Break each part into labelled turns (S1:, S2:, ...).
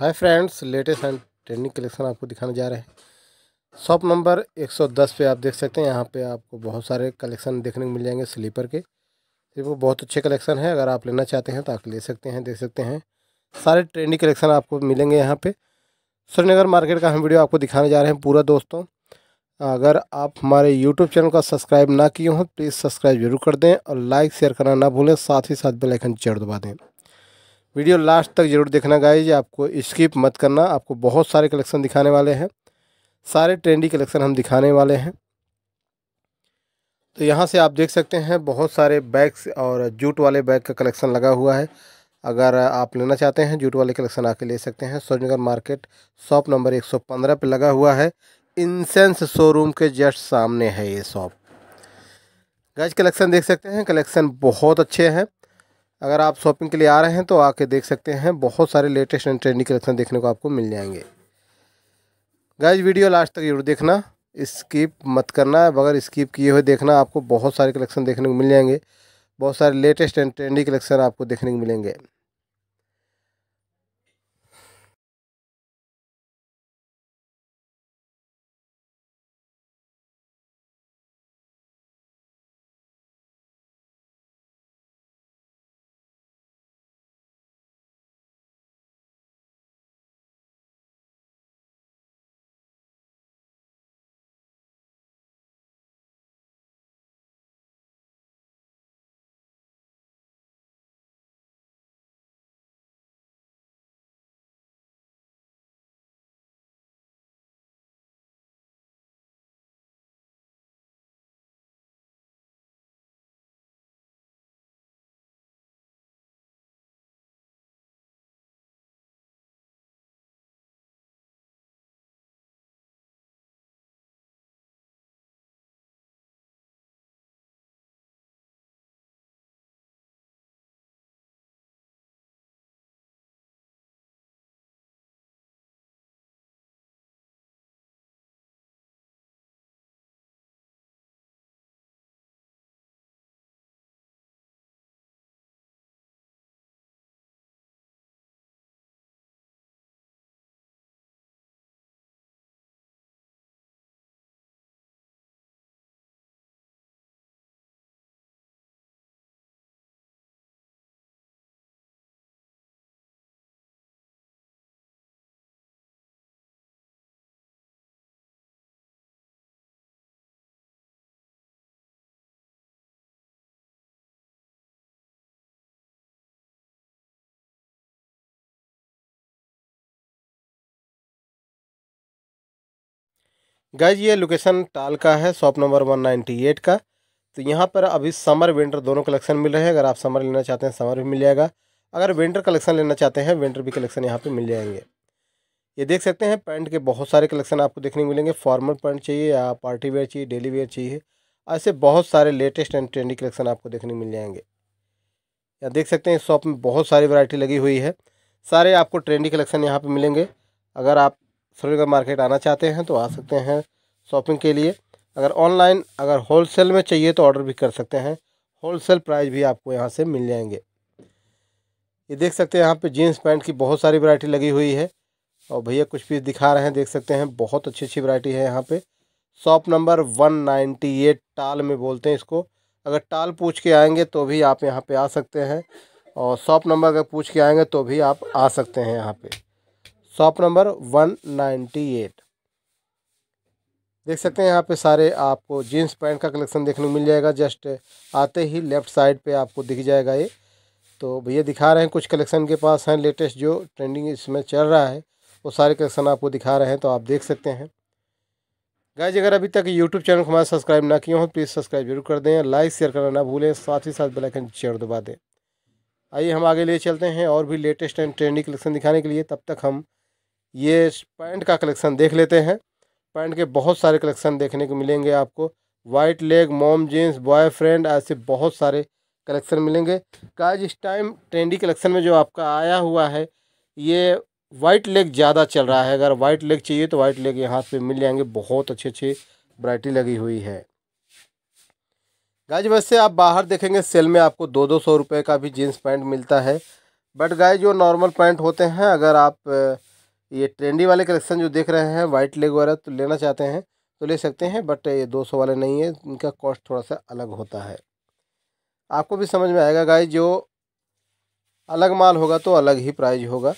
S1: hi friends latest and trending collection आपको दिखाने जा रहे हैं शॉप नंबर 110 पे आप देख सकते हैं यहाँ पे आपको बहुत सारे कलेक्शन देखने को मिल जाएंगे स्लीपर के वो बहुत अच्छे कलेक्शन है अगर आप लेना चाहते हैं तो आप ले सकते हैं देख सकते हैं सारे ट्रेंडिंग कलेक्शन आपको मिलेंगे यहाँ पर श्रीनगर मार्केट का हम वीडियो आपको दिखाने जा रहे हैं पूरा दोस्तों अगर आप हमारे यूट्यूब चैनल का सब्सक्राइब ना किए हों प्लीज़ सब्सक्राइब जरूर कर दें और लाइक शेयर करना ना भूलें साथ ही साथ बेलाइकन जड़ दबा दें वीडियो लास्ट तक ज़रूर देखना गाइज आपको स्किप मत करना आपको बहुत सारे कलेक्शन दिखाने वाले हैं सारे ट्रेंडी कलेक्शन हम दिखाने वाले हैं तो यहाँ से आप देख सकते हैं बहुत सारे बैग्स और जूट वाले बैग का कलेक्शन लगा हुआ है अगर आप लेना चाहते हैं जूट वाले कलेक्शन आके ले सकते हैं सोजनगर मार्केट शॉप नंबर 115 पे लगा हुआ है इंसेंस शोरूम के जस्ट सामने है ये शॉप गज कलेक्शन देख सकते हैं कलेक्शन बहुत अच्छे हैं अगर आप शॉपिंग के लिए आ रहे हैं तो आके देख सकते हैं बहुत सारे लेटेस्ट एंड ट्रेंडिंग कलेक्शन देखने को आपको मिल जाएंगे गाइज वीडियो लास्ट तक जरूर देखना स्किप मत करना बगैर स्किप किए हुए देखना आपको बहुत सारे कलेक्शन देखने को मिल जाएंगे बहुत सारे लेटेस्ट एंड ट्रेंडी कलेक्शन आपको देखने को मिलेंगे गैज ये लोकेशन टाल का है शॉप नंबर 198 का तो यहाँ पर अभी समर विंटर दोनों कलेक्शन मिल रहे हैं अगर आप समर लेना चाहते हैं समर भी मिल जाएगा अगर विंटर कलेक्शन लेना चाहते हैं विंटर भी कलेक्शन यहाँ पर मिल जाएंगे ये देख सकते हैं पैंट के बहुत सारे कलेक्शन आपको देखने को मिलेंगे फॉर्मल पैंट चाहिए या पार्टी वेयर चाहिए डेली वेयर चाहिए ऐसे बहुत सारे लेटेस्ट एंड ट्रेंडी कलेक्शन आपको देखने मिल जाएंगे यहाँ देख सकते हैं इस शॉप में बहुत सारी वरायटी लगी हुई है सारे आपको ट्रेंडी कलेक्शन यहाँ पर मिलेंगे अगर आप फ्लोरिकल मार्केट आना चाहते हैं तो आ सकते हैं शॉपिंग के लिए अगर ऑनलाइन अगर होलसेल में चाहिए तो ऑर्डर भी कर सकते हैं होलसेल प्राइस भी आपको यहाँ से मिल जाएंगे ये देख सकते हैं यहाँ पे जीन्स पैंट की बहुत सारी वैरायटी लगी हुई है और भैया कुछ पीस दिखा रहे हैं देख सकते हैं बहुत अच्छी अच्छी वैरायटी है यहाँ पे shop number one ninety eight टाल में बोलते हैं इसको अगर टाल पूछ के आएंगे तो भी आप यहाँ पे आ सकते हैं और शॉप नंबर अगर पूछ के आएंगे तो भी आप आ सकते हैं यहाँ पे shop number one ninety eight देख सकते हैं यहाँ पे सारे आपको जीन्स पैंट का कलेक्शन देखने को मिल जाएगा जस्ट आते ही लेफ़्ट साइड पे आपको दिख जाएगा ये तो भैया दिखा रहे हैं कुछ कलेक्शन के पास हैं लेटेस्ट जो ट्रेंडिंग इसमें चल रहा है वो सारे कलेक्शन आपको दिखा रहे हैं तो आप देख सकते हैं गाइज अगर अभी तक यूट्यूब चैनल को हमारा सब्सक्राइब ना किया हो प्लीज़ सब्सक्राइब जरूर कर दें लाइक शेयर करना ना भूलें साथ ही साथ बेलाइकन शेयर दबा दें आइए हम आगे ले चलते हैं और भी लेटेस्ट एंड ट्रेंडिंग कलेक्शन दिखाने के लिए तब तक हम ये पैंट का कलेक्शन देख लेते हैं पैंट के बहुत सारे कलेक्शन देखने को मिलेंगे आपको wide leg mom jeans boyfriend ऐसे बहुत सारे कलेक्शन मिलेंगे काज इस टाइम ट्रेंडी कलेक्शन में जो आपका आया हुआ है ये वाइट लेग ज़्यादा चल रहा है अगर वाइट लेग चाहिए तो वाइट लेग यहाँ पे मिल जाएंगे बहुत अच्छी अच्छी वरायटी लगी हुई है गाय वैसे आप बाहर देखेंगे सेल में आपको दो दो सौ रुपये का भी जीन्स पैंट मिलता है बट गाय जो नॉर्मल पैंट होते हैं अगर आप ये ट्रेंडी वाले कलेक्शन जो देख रहे हैं वाइट लेग वगैरह तो लेना चाहते हैं तो ले सकते हैं बट ये दो सौ वाले नहीं है इनका कॉस्ट थोड़ा सा अलग होता है आपको भी समझ में आएगा गाय जो अलग माल होगा तो अलग ही प्राइज होगा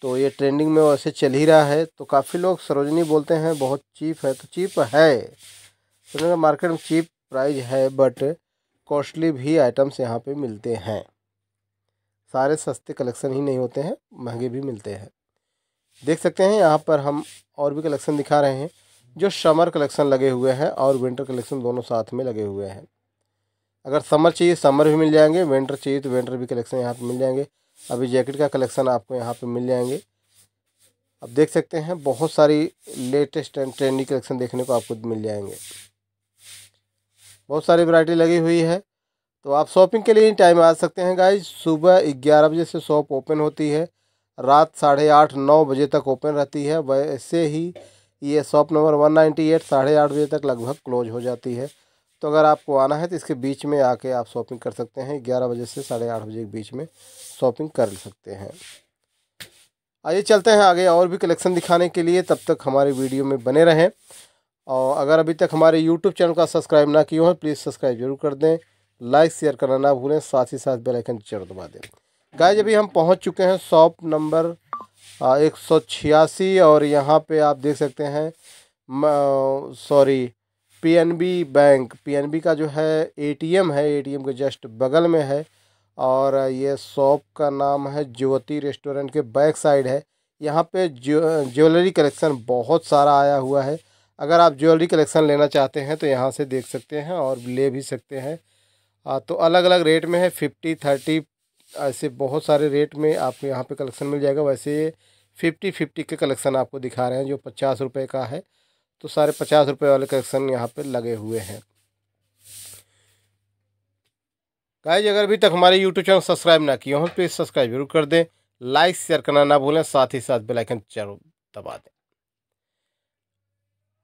S1: तो ये ट्रेंडिंग में वैसे चल ही रहा है तो काफ़ी लोग सरोजनी बोलते हैं बहुत चीप है तो चीप है तो मार्केट में चीप प्राइज है बट कॉस्टली भी आइटम्स यहाँ पे मिलते हैं सारे सस्ते कलेक्शन ही नहीं होते हैं महंगे भी मिलते हैं देख सकते हैं यहाँ पर हम और भी कलेक्शन दिखा रहे हैं जो समर कलेक्शन लगे हुए हैं और विंटर कलेक्शन दोनों साथ में लगे हुए हैं अगर समर चाहिए समर भी मिल जाएंगे विंटर चाहिए तो विंटर भी कलेक्शन यहाँ पर मिल जाएंगे अभी जैकेट का कलेक्शन आपको यहाँ पर मिल जाएंगे अब देख सकते हैं बहुत सारी लेटेस्ट एंड ट्रेंडी कलेक्शन देखने को आपको मिल जाएंगे बहुत सारी वैरायटी लगी हुई है तो आप शॉपिंग के लिए ही टाइम आ सकते हैं गाइज सुबह ग्यारह बजे से शॉप ओपन होती है रात साढ़े आठ नौ बजे तक ओपन रहती है वैसे ही ये shop number one ninety eight साढ़े आठ बजे तक लगभग क्लोज हो जाती है तो अगर आपको आना है तो इसके बीच में आके आप शॉपिंग कर सकते हैं ग्यारह बजे से साढ़े आठ बजे के बीच में शॉपिंग कर सकते हैं आइए चलते हैं आगे और भी कलेक्शन दिखाने के लिए तब तक हमारे वीडियो में बने रहें और अगर अभी तक हमारे यूट्यूब चैनल का सब्सक्राइब ना किया हो प्लीज़ सब्सक्राइब जरूर कर दें लाइक शेयर करना ना भूलें साथ ही साथ बेलाइकन जरूर दबा दें गाय अभी हम पहुंच चुके हैं शॉप नंबर एक सौ छियासी और यहाँ पे आप देख सकते हैं सॉरी पीएनबी बैंक पीएनबी का जो है एटीएम है एटीएम के जस्ट बगल में है और ये शॉप का नाम है ज्योति रेस्टोरेंट के बैक साइड है यहाँ पे ज्वेलरी कलेक्शन बहुत सारा आया हुआ है अगर आप ज्वेलरी कलेक्शन लेना चाहते हैं तो यहाँ से देख सकते हैं और ले भी सकते हैं तो अलग अलग रेट में है फिफ्टी थर्टी ऐसे बहुत सारे रेट में आपको यहाँ पे कलेक्शन मिल जाएगा वैसे ये फिफ्टी फिफ्टी के कलेक्शन आपको दिखा रहे हैं जो पचास रुपये का है तो सारे पचास रुपये वाले कलेक्शन यहाँ पे लगे हुए हैं गाइज अगर अभी तक हमारे यूट्यूब चैनल सब्सक्राइब ना किए हों प्लीज़ सब्सक्राइब जरूर कर दें लाइक शेयर करना ना भूलें साथ ही साथ बेलाइकन जरूर दबा दें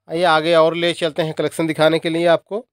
S1: आइए आगे और ले चलते हैं कलेक्शन दिखाने के लिए आपको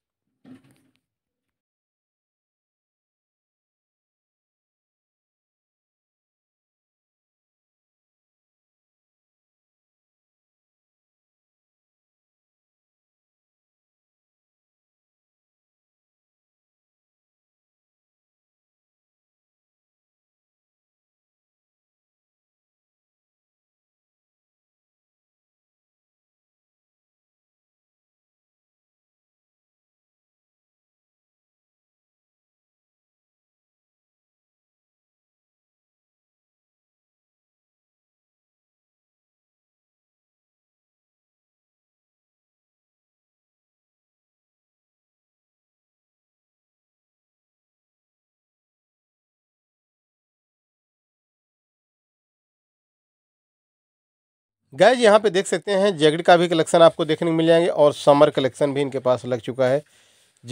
S1: गैज यहाँ पे देख सकते हैं जैकेट का भी कलेक्शन आपको देखने को मिल जाएंगे और समर कलेक्शन भी इनके पास लग चुका है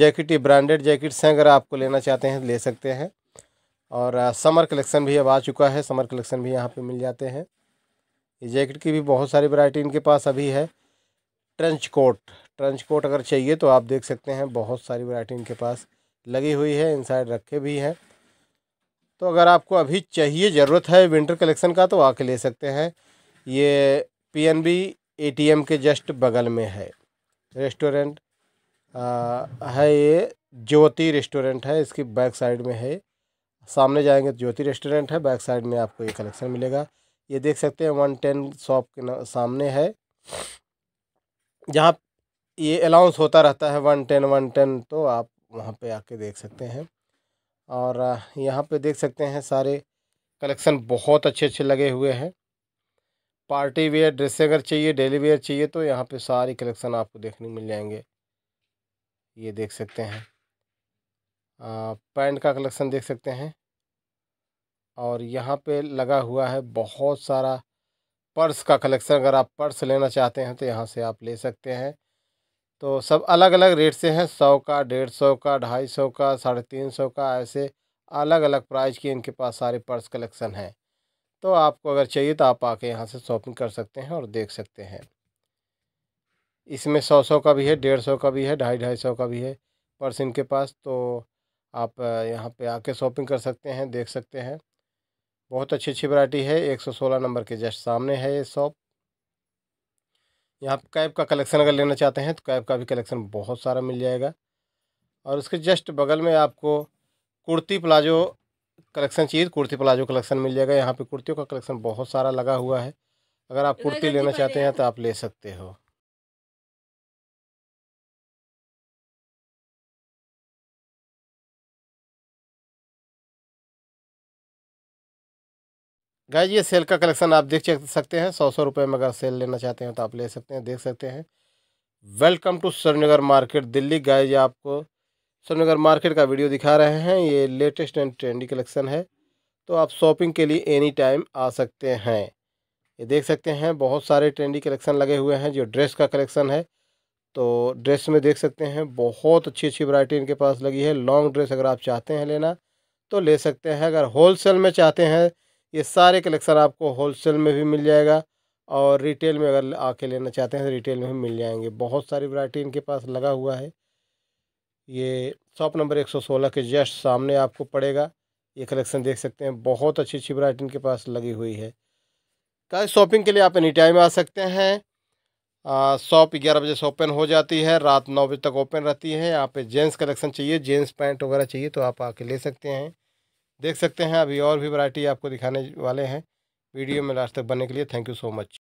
S1: जैकेट ये ब्रांडेड जैकेट्स हैं अगर आपको लेना चाहते हैं ले सकते हैं और समर कलेक्शन भी अब आ चुका है समर कलेक्शन भी यहाँ पे मिल जाते हैं ये जैकेट की भी बहुत सारी वरायटी इनके पास अभी है ट्रेंच कोट ट्रेंच कोट अगर चाहिए तो आप देख सकते हैं बहुत सारी वरायटी इनके पास लगी हुई है इन रखे भी हैं तो अगर आपको अभी चाहिए ज़रूरत है विंटर कलेक्शन का तो आके ले सकते हैं ये पीएनबी एटीएम के जस्ट बगल में है रेस्टोरेंट है ये ज्योति रेस्टोरेंट है इसकी बैक साइड में है सामने जाएंगे तो ज्योति रेस्टोरेंट है बैक साइड में आपको ये कलेक्शन मिलेगा ये देख सकते हैं वन टेन शॉप के सामने है जहाँ ये अलाउंस होता रहता है वन टेन वन टेन तो आप वहाँ पे आके देख सकते हैं और यहाँ पे देख सकते हैं सारे कलेक्शन बहुत अच्छे अच्छे लगे हुए हैं पार्टी वेयर ड्रेस अगर चाहिए डेली वेयर चाहिए तो यहाँ पे सारी कलेक्शन आपको देखने मिल जाएंगे ये देख सकते हैं पैंट का कलेक्शन देख सकते हैं और यहाँ पे लगा हुआ है बहुत सारा पर्स का कलेक्शन अगर आप पर्स लेना चाहते हैं तो यहाँ से आप ले सकते हैं तो सब अलग अलग रेट से हैं सौ का डेढ़ सौ का ढाई सौ का साढ़े तीन सौ का ऐसे अलग अलग प्राइस के इनके पास सारे पर्स कलेक्शन हैं तो आपको अगर चाहिए तो आप आके यहाँ से शॉपिंग कर सकते हैं और देख सकते हैं इसमें सौ सौ का भी है डेढ़ सौ का भी है ढाई ढाई सौ का भी है पर्स इनके पास तो आप यहाँ पे आके शॉपिंग कर सकते हैं देख सकते हैं बहुत अच्छी अच्छी वरायटी है एक सौ सोलह नंबर के जस्ट सामने है ये शॉप यहाँ कैब का कलेक्शन अगर लेना चाहते हैं तो कैब का भी कलेक्शन बहुत सारा मिल जाएगा और उसके जस्ट बगल में आपको कुर्ती प्लाजो कलेक्शन चाहिए कुर्ती प्लाजो कलेक्शन मिल जाएगा यहाँ पे कुर्तियों का कलेक्शन बहुत सारा लगा हुआ है अगर आप कुर्ती लेना चाहते हैं तो आप ले सकते हो गाइज ये सेल का कलेक्शन आप देख सकते हैं सौ सौ रुपये में अगर सेल लेना चाहते हैं तो आप ले सकते हैं देख सकते हैं welcome to Srinagar market Delhi guys आपको सोनगर मार्केट का वीडियो दिखा रहे हैं ये लेटेस्ट एंड ट्रेंडी कलेक्शन है तो आप शॉपिंग के लिए एनी टाइम आ सकते हैं ये देख सकते हैं बहुत सारे ट्रेंडी कलेक्शन लगे हुए हैं जो ड्रेस का कलेक्शन है तो ड्रेस में देख सकते हैं बहुत अच्छी अच्छी वरायटी इनके पास लगी है लॉन्ग ड्रेस अगर आप चाहते हैं लेना तो ले सकते हैं अगर होलसेल में चाहते हैं ये सारे कलेक्शन आपको होलसेल में भी मिल जाएगा और रिटेल में अगर आके लेना चाहते हैं तो रिटेल में भी मिल जाएंगे बहुत सारी वरायटी इनके पास लगा हुआ है ये शॉप नंबर 116 के जस्ट सामने आपको पड़ेगा ये कलेक्शन देख सकते हैं बहुत अच्छी अच्छी वराइटी इनके पास लगी हुई है का शॉपिंग के लिए आप एनी टाइम आ सकते हैं शॉप ग्यारह बजे से ओपन हो जाती है रात नौ बजे तक ओपन रहती है यहाँ पे जेंट्स कलेक्शन चाहिए जेंट्स पैंट वगैरह चाहिए तो आप आके ले सकते हैं देख सकते हैं अभी और भी वरायटी आपको दिखाने वाले हैं वीडियो में लास्ट तक बनने के लिए थैंक यू सो मच